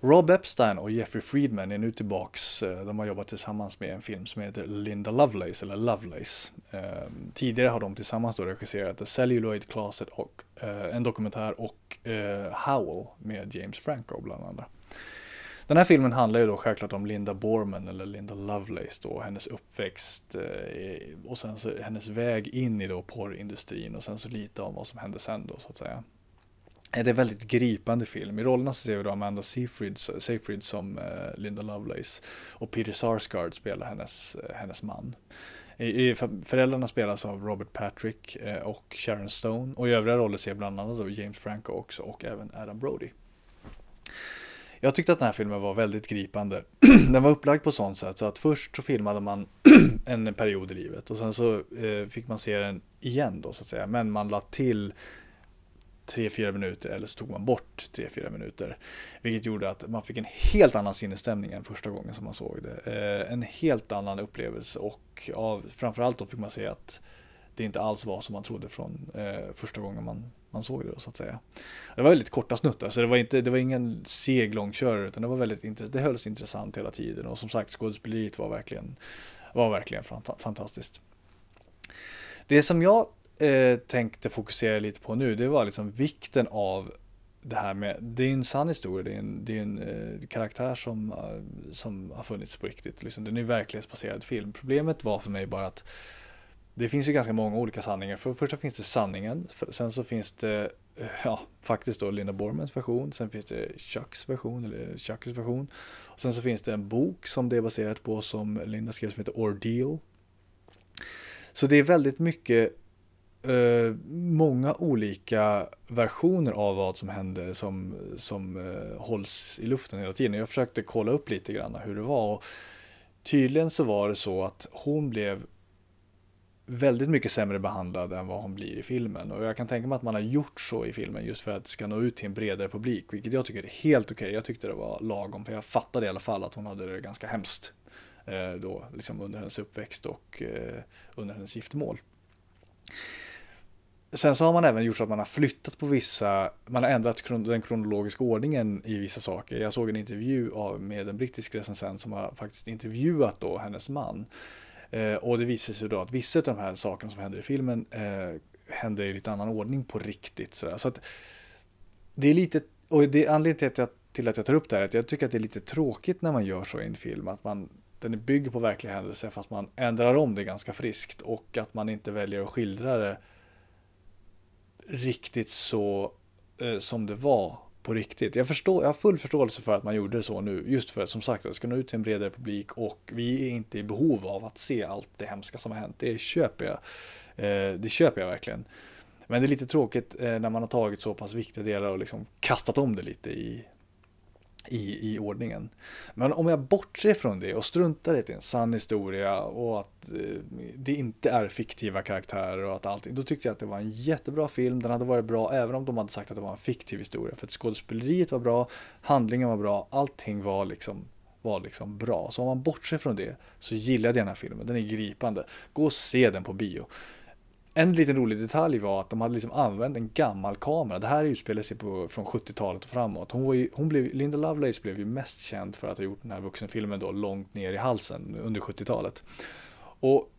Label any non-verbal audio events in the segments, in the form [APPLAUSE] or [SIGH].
Rob Epstein och Jeffrey Friedman är nu tillbaks. Eh, de har jobbat tillsammans med en film som heter Linda Lovelace, eller Lovelace. Eh, tidigare har de tillsammans då regisserat The Celluloid Closet och eh, en dokumentär och Howl med James Franco bland andra. Den här filmen handlar ju då självklart om Linda Borman eller Linda Lovelace då, hennes uppväxt och sen så hennes väg in i då porrindustrin och sen så lite om vad som hände sen då så att säga är det väldigt gripande film. I rollerna så ser vi då Amanda Seyfried, Seyfried som eh, Linda Lovelace och Peter Sarsgaard spelar hennes, eh, hennes man. I, föräldrarna spelas av Robert Patrick eh, och Sharon Stone och i övriga roller ser bland annat då James Franco också och även Adam Brody. Jag tyckte att den här filmen var väldigt gripande. [CLEARS THROAT] den var upplagd på sånt sätt så att först så filmade man [CLEARS THROAT] en period i livet och sen så fick man se den igen då så att säga. Men man lade till 3-4 minuter eller så tog man bort 3-4 minuter. Vilket gjorde att man fick en helt annan sinnesstämning än första gången som man såg det. Eh, en helt annan upplevelse och av, framförallt då fick man se att det inte alls var som man trodde från eh, första gången man, man såg det då, så att säga. Det var väldigt korta snuttar, så det var, inte, det var ingen seg långkörare utan det var väldigt det hölls intressant hela tiden och som sagt skådespeleriet var verkligen, var verkligen fant fantastiskt. Det som jag Eh, tänkte fokusera lite på nu, det var liksom vikten av det här med, det är en sann historia, det är en, det är en eh, karaktär som, eh, som har funnits på riktigt. Liksom, den är en verklighetsbaserad film. Problemet var för mig bara att det finns ju ganska många olika sanningar. För det första finns det sanningen, sen så finns det eh, ja, faktiskt då Linda Bormans version, sen finns det Chucks version, eller Chucks version. Och sen så finns det en bok som det är baserat på som Linda skrev som heter Ordeal. Så det är väldigt mycket Eh, många olika versioner av vad som hände som, som eh, hålls i luften hela tiden. Jag försökte kolla upp lite grann hur det var och tydligen så var det så att hon blev väldigt mycket sämre behandlad än vad hon blir i filmen. Och jag kan tänka mig att man har gjort så i filmen just för att det ska nå ut till en bredare publik, vilket jag tycker är helt okej. Okay. Jag tyckte det var lagom, för jag fattade i alla fall att hon hade det ganska hemskt eh, då, liksom under hennes uppväxt och eh, under hennes giftermål. Sen så har man även gjort så att man har flyttat på vissa, man har ändrat den kronologiska ordningen i vissa saker. Jag såg en intervju av, med en brittisk recensent som har faktiskt intervjuat då hennes man. Eh, och det visar sig då att vissa av de här sakerna som händer i filmen eh, händer i lite annan ordning på riktigt. Så att det är lite, och det är anledningen till att, jag, till att jag tar upp det här är att jag tycker att det är lite tråkigt när man gör så i en film, att man den bygger på verkliga händelser fast man ändrar om det ganska friskt och att man inte väljer att skildra det riktigt så eh, som det var på riktigt. Jag, förstår, jag har full förståelse för att man gjorde så nu, just för att som sagt, det ska nå ut till en bredare publik och vi är inte i behov av att se allt det hemska som har hänt. Det köper jag. Eh, det köper jag verkligen. Men det är lite tråkigt eh, när man har tagit så pass viktiga delar och liksom kastat om det lite i i, i ordningen. Men om jag bortser från det och struntar i att det är en sann historia och att eh, det inte är fiktiva karaktärer och att allting, då tyckte jag att det var en jättebra film. Den hade varit bra även om de hade sagt att det var en fiktiv historia. För att skådespeleriet var bra, handlingen var bra, allting var liksom var liksom bra. Så om man bortser från det så gillade jag den här filmen. Den är gripande. Gå och se den på bio en liten rolig detalj var att de hade liksom använt en gammal kamera. Det här utspelar sig på, från 70-talet och framåt. Hon, ju, hon blev, Linda Lovelace blev ju mest känd för att ha gjort den här vuxenfilmen då, Långt ner i halsen under 70-talet. Och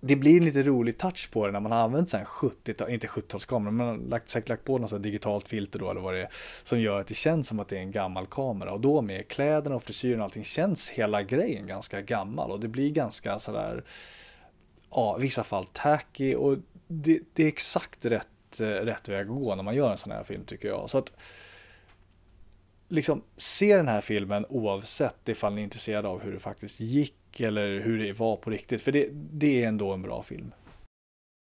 det blir en lite rolig touch på det när man har använt en 70 inte 70-talskamera, men man lagt, säkert lagt på något digitalt filter då eller vad det är, som gör att det känns som att det är en gammal kamera. Och då med kläderna och frisyren och allting känns hela grejen ganska gammal och det blir ganska sådär ja, i vissa fall tacky och det, det, är exakt rätt, eh, rätt väg att gå när man gör en sån här film tycker jag. Så att liksom se den här filmen oavsett ifall ni är intresserade av hur det faktiskt gick eller hur det var på riktigt. För det, det är ändå en bra film.